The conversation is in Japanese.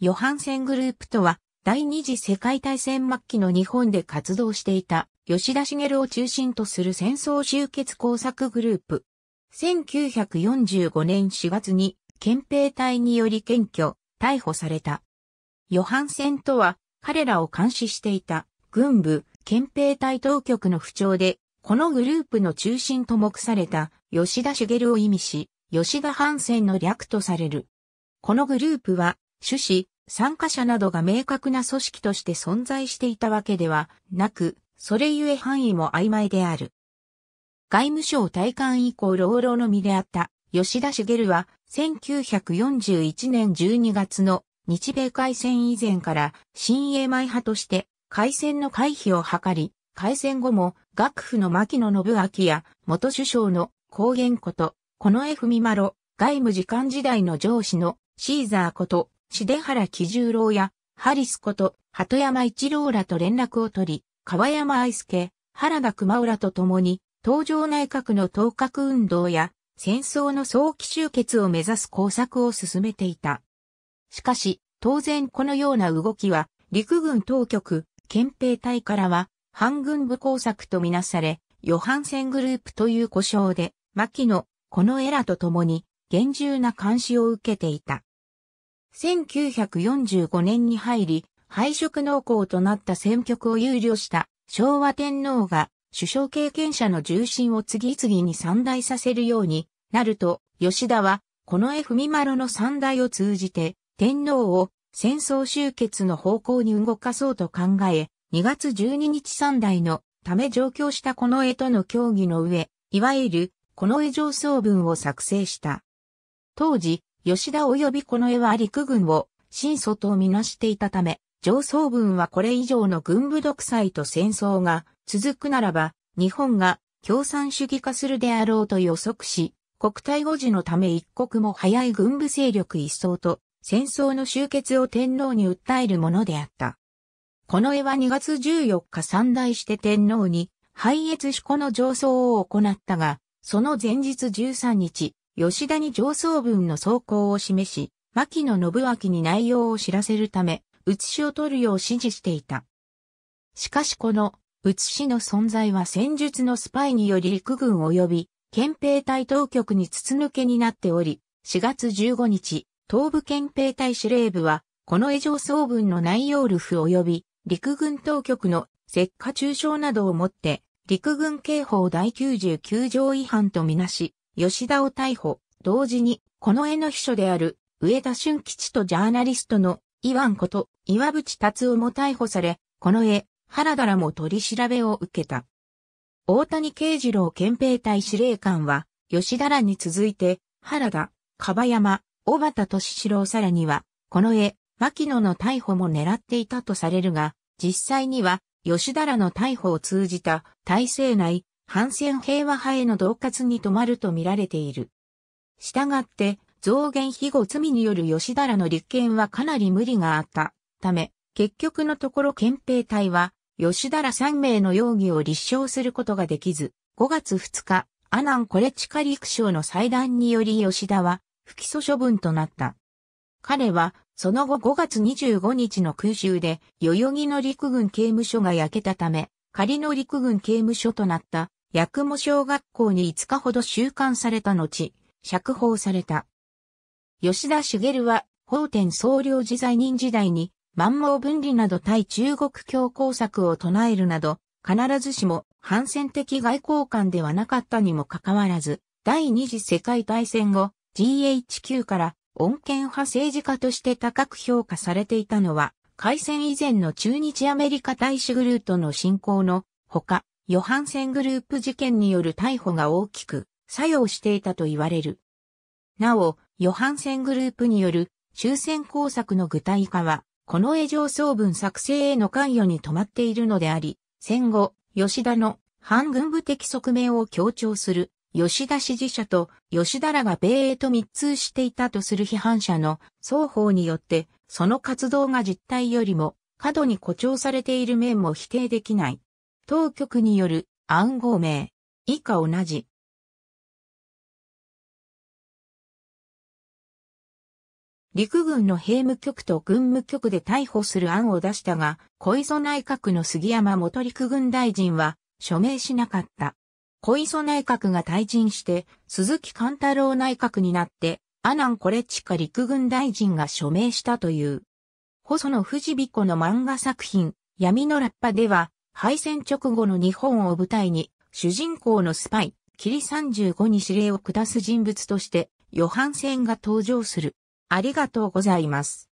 ヨハンセングループとは、第二次世界大戦末期の日本で活動していた、吉田茂を中心とする戦争終結工作グループ。1945年4月に、憲兵隊により検挙、逮捕された。ヨハンセンとは、彼らを監視していた、軍部、憲兵隊当局の不調で、このグループの中心と目された、吉田茂を意味し、吉田ハンセンの略とされる。このグループは趣旨、参加者などが明確な組織として存在していたわけではなく、それゆえ範囲も曖昧である。外務省退官以降老老の身であった吉田茂は1941年12月の日米海戦以前から新英米派として海戦の回避を図り、海戦後も学府の牧野信明や元首相の高原こと、この江文丸、外務次官時代の上司のシーザーこと重原喜十郎や、ハリスこと、鳩山一郎らと連絡を取り、川山愛介、原田熊浦と共に、東条内閣の当閣運動や、戦争の早期終結を目指す工作を進めていた。しかし、当然このような動きは、陸軍当局、憲兵隊からは、反軍部工作とみなされ、ヨハンセングループという故障で、牧野、このエラと共に、厳重な監視を受けていた。1945年に入り、敗色濃厚となった選挙区を憂慮した昭和天皇が首相経験者の重心を次々に散大させるようになると、吉田は、この絵文丸の散大を通じて、天皇を戦争終結の方向に動かそうと考え、2月12日三大のため上京したこの絵との協議の上、いわゆるこの絵上層文を作成した。当時、吉田及びこの絵は陸軍を新祖とみなしていたため、上層軍はこれ以上の軍部独裁と戦争が続くならば、日本が共産主義化するであろうと予測し、国体護持のため一刻も早い軍部勢力一掃と戦争の終結を天皇に訴えるものであった。この絵は2月14日三大して天皇に、拝謁志向の上層を行ったが、その前日13日、吉田に上層文の走行を示し、牧野信明に内容を知らせるため、写しを取るよう指示していた。しかしこの、写しの存在は戦術のスパイにより陸軍及び、憲兵隊当局に筒抜けになっており、4月15日、東部憲兵隊司令部は、この絵上層文の内容ルフ及び、陸軍当局の石化中傷などをもって、陸軍刑法第99条違反とみなし、吉田を逮捕、同時に、この絵の秘書である、上田俊吉とジャーナリストの、イワンこと、岩渕達夫も逮捕され、この絵、原田らも取り調べを受けた。大谷慶次郎憲兵隊司令官は、吉田らに続いて、原田、樺山、小畑敏四郎さらには、この絵、牧野の逮捕も狙っていたとされるが、実際には、吉田らの逮捕を通じた、体制内、反戦平和派への恫喝に止まると見られている。したがって、増減肥後罪による吉田らの立件はかなり無理があったため、結局のところ憲兵隊は、吉田ら3名の容疑を立証することができず、5月2日、阿南コレチカ陸将の裁断により吉田は、不起訴処分となった。彼は、その後5月25日の空襲で、代々木の陸軍刑務所が焼けたため、仮の陸軍刑務所となった八雲小学校に5日ほど収監された後、釈放された。吉田茂は、法典総領事在任時代に、満蒙分離など対中国強硬策を唱えるなど、必ずしも反戦的外交官ではなかったにもかかわらず、第二次世界大戦後、GHQ から穏健派政治家として高く評価されていたのは、開戦以前の中日アメリカ大使グルートの進行のほか、ヨハンセングループ事件による逮捕が大きく作用していたと言われる。なお、ヨハンセングループによる終戦工作の具体化は、この絵上層文作成への関与に止まっているのであり、戦後、吉田の反軍部的側面を強調する吉田支持者と吉田らが米英と密通していたとする批判者の双方によって、その活動が実態よりも過度に誇張されている面も否定できない。当局による暗号名。以下同じ。陸軍の兵務局と軍務局で逮捕する案を出したが、小磯内閣の杉山元陸軍大臣は署名しなかった。小磯内閣が退陣して、鈴木貫太郎内閣になって、阿南コレチカ陸軍大臣が署名したという。細野藤彦の漫画作品、闇のラッパでは、敗戦直後の日本を舞台に、主人公のスパイ、キリ35に指令を下す人物として、ヨハンセンが登場する。ありがとうございます。